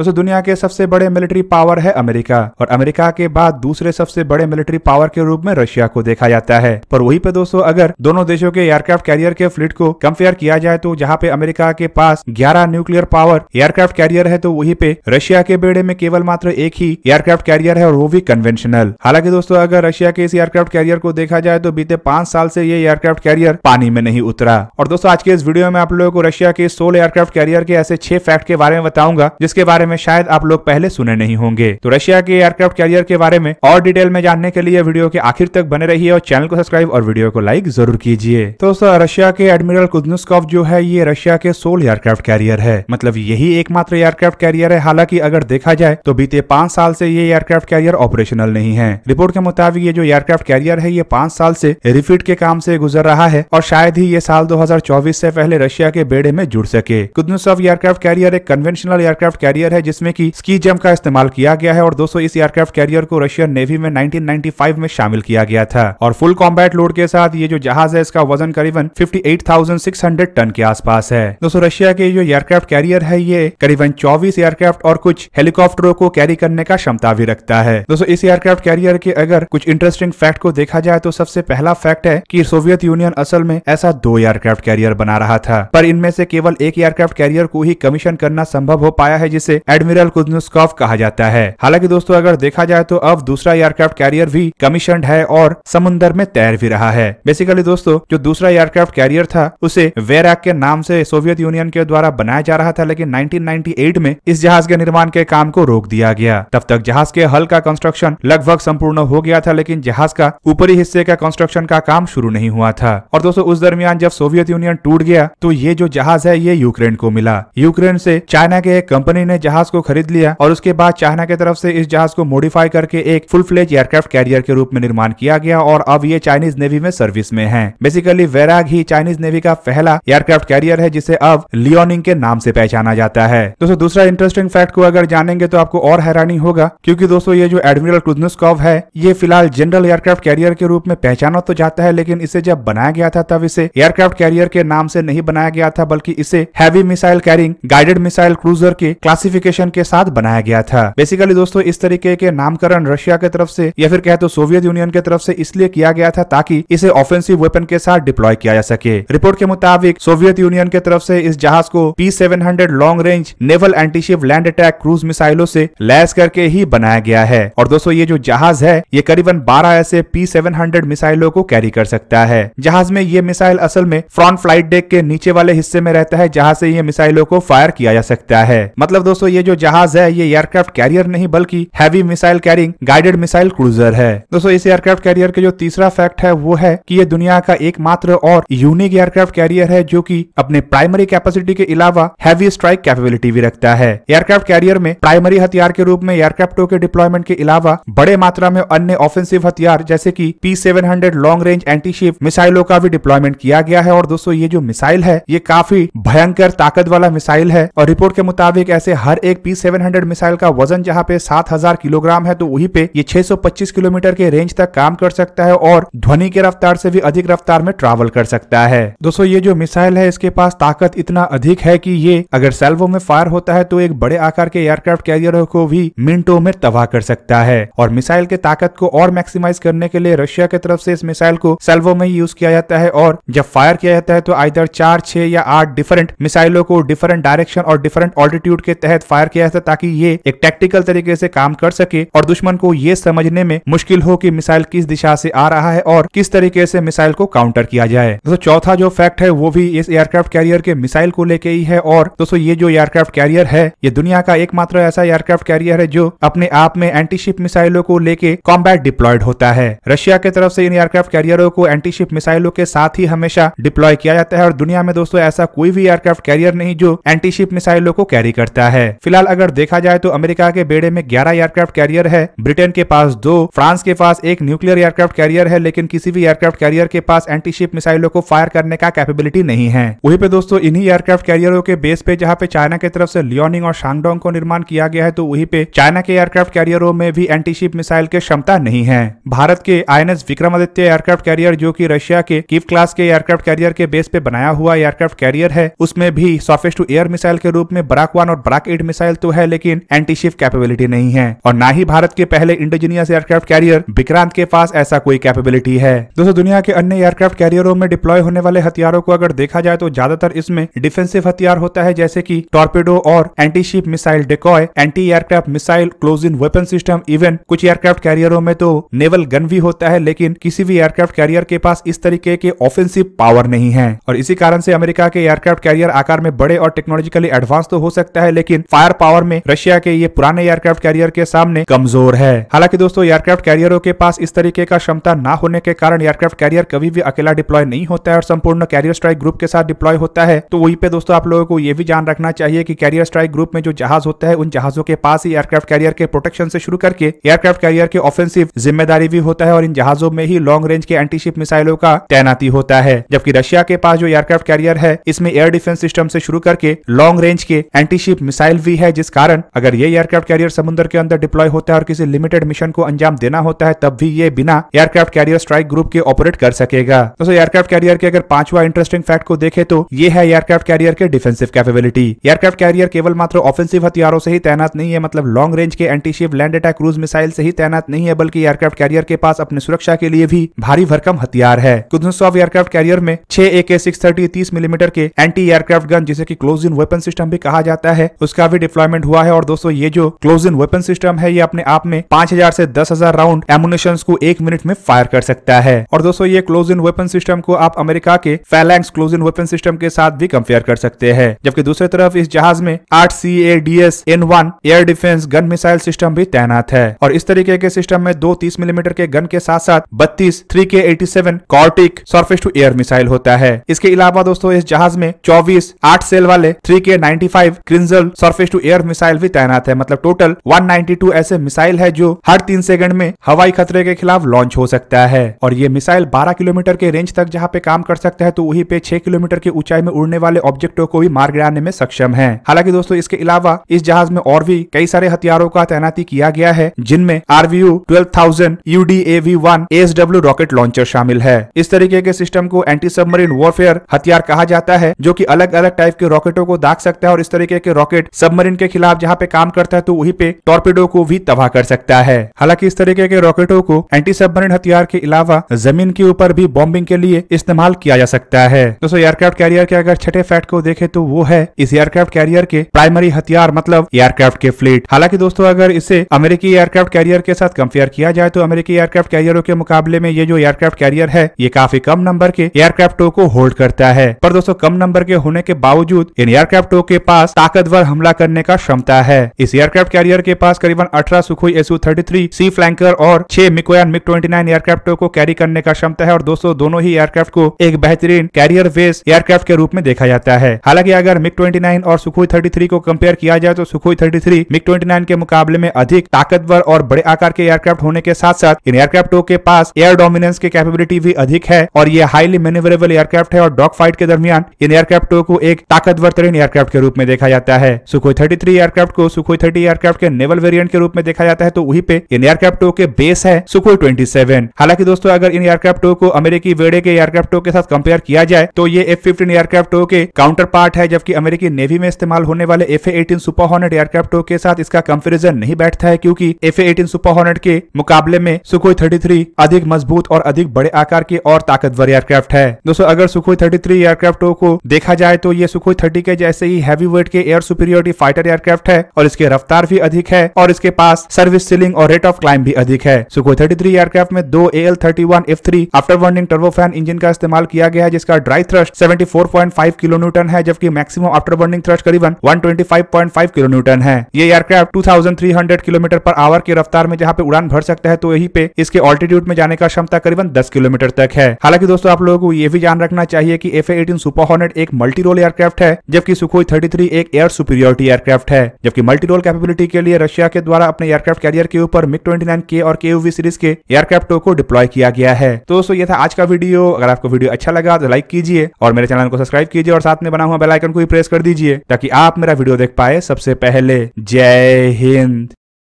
दोस्तों दुनिया के सबसे बड़े मिलिट्री पावर है अमेरिका और अमेरिका के बाद दूसरे सबसे बड़े मिलिट्री पावर के रूप में रशिया को देखा जाता है पर वहीं पे दोस्तों अगर दोनों देशों के एयरक्राफ्ट कैरियर के फ्लीट को कंपेयर किया जाए तो जहाँ पे अमेरिका के पास ग्यारह न्यूक्लियर पावर एयरक्राफ्ट कैरियर है तो वही पे रशिया के बेड़े में केवल मात्र एक ही एयरक्राफ्ट कैरियर है और वो भी कन्वेंशनल हालांकि दोस्तों अगर रशिया के इस एयरक्राफ्ट कैरियर को देखा जाए तो बीते पांच साल से ये एयरक्राफ्ट कैरियर पानी में नहीं उतरा और दोस्तों आज के इस वीडियो में आप लोगों को रशिया के सोल एयरक्राफ्ट कैरियर के ऐसे छह फैक्ट के बारे में बताऊंगा जिसके बारे में में शायद आप लोग पहले सुने नहीं होंगे तो रशिया के एयरक्राफ्ट कैरियर के बारे में और डिटेल में जानने के लिए वीडियो के आखिर तक बने रहिए और चैनल को सब्सक्राइब और वीडियो को लाइक जरूर कीजिए तो रशिया के एडमिरल कुदनुस्कॉफ जो है ये रशिया के सोल एयरक्राफ्ट कैरियर है मतलब यही एकमात्र एयरक्राफ्ट कैरियर है हालांकि अगर देखा जाए तो बीते पांच साल से ये एयरक्राफ्ट कैरियर ऑपरेशनल नहीं है रिपोर्ट के मुताबिक ये जो एयरक्राफ्ट कैरियर है ये पांच साल से रिफिट के काम से गुजर रहा है और शायद ही ये साल 2024 से पहले रशिया के बेड़े में जुड़ सके कुदनुसॉफ एयरक्राफ्ट कैरियर एक कन्वेंशनल एयरक्राफ्ट कैरियर कैरियर है जिसमें की स्की जम्प का इस्तेमाल किया गया है और दोस्तों इस एयरक्राफ्ट कैरियर को रशियन नेवी में 1995 में शामिल किया गया था और फुल कॉम्बैट लोड के साथ ये जो जहाज है इसका वजन करीबन 58,600 टन के आसपास है दोस्तों रशिया के जो एयरक्राफ्ट कैरियर है ये करीबन 24 एयरक्राफ्ट और कुछ हेलीकॉप्टरों को कैरी करने का क्षमता भी रखता है दोस्तों इस एयरक्राफ्ट कैरियर के अगर कुछ इंटरेस्टिंग फैक्ट को देखा जाए तो सबसे पहला फैक्ट है की सोवियत यूनियन असल में ऐसा दो एयरक्राफ्ट कैरियर बना रहा था पर इनमें से केवल एक एयरक्राफ्ट कैरियर को ही कमीशन करना संभव हो पाया है जिसे एडमिरल कुजनुस्कॉफ कहा जाता है हालांकि दोस्तों अगर देखा जाए तो अब दूसरा एयरक्राफ्ट कैरियर भी कमीशन है और समुन्दर में तैर भी रहा है बेसिकली दोस्तों जो दूसरा एयरक्राफ्ट कैरियर था उसे वेराक के नाम से सोवियत यूनियन के द्वारा बनाया जा रहा था लेकिन 1998 में इस जहाज के निर्माण के काम को रोक दिया गया तब तक जहाज के हल का कंस्ट्रक्शन लगभग संपूर्ण हो गया था लेकिन जहाज का ऊपरी हिस्से का कंस्ट्रक्शन का काम शुरू नहीं हुआ था और दोस्तों उस दरमियान जब सोवियत यूनियन टूट गया तो ये जो जहाज है ये यूक्रेन को मिला यूक्रेन से चाइना के एक कंपनी ने जहाज को खरीद लिया और उसके बाद चाइना की तरफ से इस जहाज को मॉडिफाई करके एक फुल फ्लेज एयरक्राफ्ट कैरियर के रूप में निर्माण किया गया और अब ये चाइनीज नेवी में सर्विस में है बेसिकली वैराग ही चाइनीज नेवी का पहला एयरक्राफ्ट कैरियर है जिसे अब लियोनिंग के नाम से पहचाना जाता है दोस्तों दूसरा इंटरेस्टिंग फैक्ट को अगर जानेंगे तो आपको और हैरानी होगा क्योंकि दोस्तों ये जो एडमिरल क्रुजनस्कॉव है ये फिलहाल जनरल एयरक्राफ्ट कैरियर के रूप में पहचाना तो जाता है लेकिन इसे जब बनाया गया था तब इसे एयरक्राफ्ट कैरियर के नाम से नहीं बनाया गया था बल्कि इसे heavy missile carrying guided missile cruiser के क्लासिफिक स्पेसिफिकेशन के साथ बनाया गया था बेसिकली दोस्तों इस तरीके के नामकरण रशिया के तरफ से या फिर कहे तो सोवियत यूनियन के तरफ से इसलिए किया गया था ताकि इसे ऑफेंसिव वेपन के साथ डिप्लॉय किया जा सके रिपोर्ट के मुताबिक सोवियत यूनियन के तरफ से इस जहाज को P seven hundred long range naval anti ship land attack cruise मिसाइलों से लैस करके ही बनाया गया है और दोस्तों ये जो जहाज है ये करीबन बारह ऐसे पी सेवन हंड्रेड मिसाइलों को कैरी कर सकता है जहाज में ये मिसाइल असल में फ्रंट फ्लाइट डेक के नीचे वाले हिस्से में रहता है जहाँ से ये मिसाइलों को फायर किया जा सकता है मतलब दोस्तों ये जो जहाज है ये एयरक्राफ्ट कैरियर नहीं बल्कि heavy missile carrying guided missile cruiser है दोस्तों इस एयरक्राफ्ट कैरियर के जो तीसरा फैक्ट है वो है की ये दुनिया का एकमात्र और यूनिक एयरक्राफ्ट कैरियर है जो कि अपने प्राइमरी कैपेसिटी के अलावा हैवी स्ट्राइक कैपेबिलिटी भी रखता है एयरक्राफ्ट कैरियर में प्राइमरी हथियार के रूप में एयरक्राफ्टों के डिप्लॉयमेंट के अलावा बड़े मात्रा में अन्य ऑफेंसिव हथियार जैसे की P seven hundred long range anti ship मिसाइलों का भी डिप्लॉयमेंट किया गया है और दोस्तों ये जो मिसाइल है ये काफी भयंकर ताकत वाला मिसाइल है और रिपोर्ट के मुताबिक ऐसे हर एक पी सेवन मिसाइल का वजन जहाँ पे सात किलोग्राम है तो वही पे ये 625 किलोमीटर के रेंज तक काम कर सकता है और ध्वनि के रफ्तार से भी अधिक रफ्तार में ट्रैवल कर सकता है दोस्तों ये जो मिसाइल है इसके पास ताकत इतना अधिक है कि ये अगर सेल्वो में फायर होता है तो एक बड़े आकार के एयरक्राफ्ट कैरियर को भी मिनटों में तबाह कर सकता है और मिसाइल के ताकत को और मैक्सिमाइज करने के लिए रशिया की तरफ से इस मिसाइल को सेल्वो में यूज किया जाता है और जब फायर किया जाता है तो आधर चार छह या आठ डिफरेंट मिसाइलों को डिफरेंट डायरेक्शन और डिफरेंट ऑल्टीट्यूड के तहत फायर किया था ताकि ये एक टैक्टिकल तरीके से काम कर सके और दुश्मन को ये समझने में मुश्किल हो कि मिसाइल किस दिशा से आ रहा है और किस तरीके से मिसाइल को काउंटर किया जाए दोस्तों चौथा जो फैक्ट है वो भी इस एयरक्राफ्ट कैरियर के मिसाइल को लेके ही है और दोस्तों ये जो एयरक्राफ्ट कैरियर है ये दुनिया का एकमात्र ऐसा एयरक्राफ्ट कैरियर है जो अपने आप में एंटीशिप मिसाइलों को लेके कॉम्बैट डिप्लॉयड होता है रशिया की तरफ से इन एयरक्राफ्ट कैरियरों को एंटीशिप मिसाइलों के साथ ही हमेशा डिप्लॉय किया जाता है और दुनिया में दोस्तों ऐसा कोई भी एयरक्राफ्ट कैरियर नहीं जो एंटीशिप मिसाइलों को कैरी करता है फिलहाल अगर देखा जाए तो अमेरिका के बेड़े में ग्यारह एयरक्राफ्ट कैरियर है ब्रिटेन के पास दो फ्रांस के पास एक न्यूक्लियर एयरक्राफ्ट कैरियर है लेकिन किसी भी एयरक्राफ्ट कैरियर के पास एंटीशिप मिसाइलों को फायर करने का कैपेबिलिटी नहीं है वहीं पे दोस्तों इन्हीं एयरक्राफ्ट कैरियरों के बेस पे जहाँ पे चाइना की तरफ से लियोनिंग और शांगडोंग को निर्माण किया गया है तो वहीं पे चाइना के एयरक्राफ्ट कैरियरों में भी एंटीशिप मिसाइल की क्षमता नहीं है भारत के आई विक्रमादित्य एयरक्राफ्ट कैरियर जो की रशिया के किफ क्लास के एयरक्राफ्ट कैरियर के बेस पे बनाया हुआ एयरक्राफ्ट कैरियर है उसमें भी सॉफेस्ट टू एयर मिसाइल के रूप में बराक वन और बराक एट हाइब्रिड मिसाइल तो है लेकिन एंटी कैपेबिलिटी नहीं है और ना ही भारत के पहले इंडोजीनियस एयरक्राफ्ट कैरियर विक्रांत के पास ऐसा कोई कैपेबिलिटी है दोस्तों दुनिया के अन्य एयरक्राफ्ट कैरियरों में डिप्लॉय होने वाले हथियारों को अगर देखा जाए तो ज्यादातर इसमें डिफेंसिव हथियार होता है जैसे की टॉर्पेडो और anti ship missile decoy anti aircraft missile close in weapon system even कुछ एयरक्राफ्ट कैरियरों में तो नेवल गन भी होता है लेकिन किसी भी एयरक्राफ्ट कैरियर के पास इस तरीके के ऑफेंसिव पावर नहीं है और इसी कारण से अमेरिका के एयरक्राफ्ट कैरियर आकार में बड़े और टेक्नोलॉजिकली एडवांस तो हो सकता है लेकिन फायर पावर में रशिया के ये पुराने एयरक्राफ्ट कैरियर के सामने कमजोर है हालांकि दोस्तों एयरक्राफ्ट कैरियरों के पास इस तरीके का क्षमता ना होने के कारण एयरक्राफ्ट कैरियर कभी भी अकेला डिप्लॉय नहीं होता है और संपूर्ण कैरियर स्ट्राइक ग्रुप के साथ डिप्लॉय होता है तो वही पे दोस्तों आप लोगों को ये भी जान रखना चाहिए कि कैरियर स्ट्राइक ग्रुप में जो जहाज होता है उन जहाजों के पास ही एयरक्राफ्ट कैरियर के प्रोटेक्शन से शुरू करके एयरक्राफ्ट कैरियर के ऑफेंसिव जिम्मेदारी भी होता है और इन जहाजों में ही लॉन्ग रेंज के एंटीशिप मिसाइलों का तैनाती होता है जबकि रशिया के पास जो एयरक्राफ्ट कैरियर है इसमें एयर डिफेंस सिस्टम से शुरू करके लॉन्ग रेंज के एंटीशिप मिसाइल भी है जिस कारण अगर ये एयरक्राफ्ट कैरियर समुद्र के अंदर डिप्लॉय होता है और किसी लिमिटेड मिशन को अंजाम देना होता है तब भी ये बिना एयरक्राफ्ट कैरियर स्ट्राइक ग्रुप के ऑपरेट कर सकेगा दोस्तों एयरक्राफ्ट कैरियर के अगर पांचवा इंटरेस्टिंग फैक्ट को देखे तो ये है एयरक्राफ्ट कैरियर के डिफेंसिव कैपेबिलिटी एयरक्राफ्ट कैरियर केवल मात्र ऑफेंसिव हथियारों से ही तैनात नहीं है मतलब लॉन्ग रेंज के anti ship land attack cruise missile से ही तैनात नहीं है बल्कि एयरक्राफ्ट कैरियर के पास अपनी सुरक्षा के लिए भी भारी भरकम हथियार है कुछ एयरक्राफ्ट कैरियर में छह ए के सिक्स थर्टी तीस मिलीमीटर के एंटी एयरक्राफ्ट गन जिसे की क्लोज इन वेपन सिस्टम भी कहा जाता है उसका काफी डिप्लॉयमेंट हुआ है और दोस्तों ये जो क्लोज इन वेपन सिस्टम है ये अपने आप में पांच हजार से दस हजार राउंड एमुनेशन को एक मिनट में फायर कर सकता है और दोस्तों ये क्लोज इन वेपन सिस्टम को आप अमेरिका के Phalanx close in weapon system के साथ भी कंपेयर कर सकते हैं जबकि दूसरी तरफ इस जहाज में आठ C A D S N one air defence gun missile system भी तैनात है और इस तरीके के सिस्टम में दो तीस मिलीमीटर के गन के साथ साथ बत्तीस three K eighty seven Kortik surface to air missile होता है इसके अलावा दोस्तों इस जहाज में चौबीस आठ सेल वाले three K ninety five Kinzhal surface surface to air missile भी तैनात है मतलब टोटल 192 ऐसे मिसाइल है जो हर तीन सेकंड में हवाई खतरे के खिलाफ लॉन्च हो सकता है और ये मिसाइल 12 किलोमीटर के रेंज तक जहाँ पे काम कर सकता है तो वही पे 6 किलोमीटर की ऊंचाई में उड़ने वाले ऑब्जेक्टों को भी मार गिराने में सक्षम है हालांकि दोस्तों इसके अलावा इस जहाज में और भी कई सारे हथियारों का तैनाती किया गया है जिनमें RBU twelve thousand U D A V one S W rocket launcher शामिल है इस तरीके के सिस्टम को एंटी सबमरीन वॉरफेयर हथियार कहा जाता है जो की अलग अलग टाइप के रॉकेटों को दाग सकता है और इस तरीके के रॉकेट सब सबमरीन के खिलाफ जहाँ पे काम करता है तो वही पे टॉर्पेडो को भी तबाह कर सकता है हालांकि इस तरीके के रॉकेटों को एंटी सबमरीन हथियार के अलावा जमीन के ऊपर भी बॉम्बिंग के लिए इस्तेमाल किया जा सकता है दोस्तों एयरक्राफ्ट कैरियर के अगर छठे फैट को देखे तो वो है इस एयरक्राफ्ट कैरियर के प्राइमरी हथियार मतलब एयरक्राफ्ट के फ्लीट हालांकि दोस्तों अगर इसे अमेरिकी एयरक्राफ्ट कैरियर के साथ कंपेयर किया जाए तो अमेरिकी एयरक्राफ्ट कैरियरों के मुकाबले में ये जो एयरक्राफ्ट कैरियर है ये काफी कम नंबर के एयरक्राफ्टों को होल्ड करता है पर दोस्तों कम नंबर के होने के बावजूद इन एयरक्राफ्टों के पास ताकतवर हमला करने का क्षमता है इस एयरक्राफ्ट कैरियर के पास करीबन अठारह Sukhoi SU thirty C Flanker और छह मिकोयान मिक ट्वेंटी नाइन एयरक्राफ्टों को कैरी करने का क्षमता है और दोस्तों दोनों ही एयरक्राफ्ट को एक बेहतरीन कैरियर बेस एयरक्राफ्ट के रूप में देखा जाता है हालांकि अगर मिक ट्वेंटी और सुखोई थर्टी को कम्पेयर किया जाए तो Sukhoi thirty MiG twenty nine के मुकाबले में अधिक ताकतवर और बड़े आकार के एयरक्राफ्ट होने के साथ साथ इन एयरक्राफ्टों के पास एयर डोमिनेंस के कैपेबिलिटी भी अधिक है और ये हाईली मैनेवरेबल एयरक्राफ्ट है और डॉग फाइट के दरमियान इन एयरक्राफ्टों को एक ताकतवर तरीन एयरक्राफ्ट के रूप में देखा जाता है सुखो सुखोई थर्टी थ्री एयरक्राफ्ट को सुखोई थर्टी एयरक्राफ्ट के नेवल वेरियंट के रूप में देखा जाता है तो वहीं पे इन एयरक्राफ्टों के बेस है सुखोई ट्वेंटी सेवन हालांकि दोस्तों अगर इन एयरक्राफ्टों को अमेरिकी वेड़े के एयरक्राफ्टों के साथ कंपेयर किया जाए तो ये एफ फिफ्टीन एयरक्राफ्टों के काउंटर पार्ट है जबकि अमेरिकी नेवी में इस्तेमाल होने वाले एफ एटीन सुपर हॉर्नेट एयरक्राफ्टों के साथ इसका कंपेरिजन नहीं बैठता है क्योंकि एफ एटीन सुपर हॉर्नेट के मुकाबले में सुखोई थर्टी थ्री अधिक मजबूत और अधिक बड़े आकार के और ताकतवर एयरक्राफ्ट है दोस्तों अगर सुखोई थर्टी थ्री एयरक्राफ्टों को देखा जाए तो ये सुखोई थर्टी के जैसे ही हैवी वेट के एयर सुपीरियोरिटी फाइटर एयरक्राफ्ट है और इसकी रफ्तार भी अधिक है और इसके पास सर्विस सीलिंग और रेट ऑफ क्लाइम भी अधिक है सुखोई थर्टी थ्री एयरक्राफ्ट में दो A L thirty one F three after burning turbofan engine का इस्तेमाल किया गया है जिसका dry thrust seventy four point five kilo newton है जबकि मैक्सिमम आफ्टर बर्निंग थ्रस्ट करीबन one twenty five point five kilo newton है ये aircraft two thousand three hundred kilometre per hour की रफ्तार में जहाँ पे उड़ान भर सकता है तो यही पे इसके ऑल्टीट्यूड में जाने का क्षमता करीबन दस किलोमीटर तक है हालांकि दोस्तों आप लोगों को ये भी जान रखना चाहिए की एफ एटीन सुपर हॉर्नेट एक मल्टी रोल एयरक्राफ्ट है जबकि सुखोई 33 थ्री एक एयर सुपीरियर छोटी एयरक्राफ्ट है जबकि मल्टी रोल कैपेबिलिटी के लिए रशिया के द्वारा अपने एयरक्राफ्ट कैरियर के ऊपर मिक ट्वेंटी के और के सीरीज के एयरक्राफ्ट को डिप्लॉय किया गया है तो दोस्तों ये था आज का वीडियो अगर आपको वीडियो अच्छा लगा तो लाइक कीजिए और मेरे चैनल को सब्सक्राइब कीजिए और साथ में बना हुआ बेलाइकन को भी प्रेस कर दीजिए ताकि आप मेरा वीडियो देख पाए सबसे पहले जय हिंद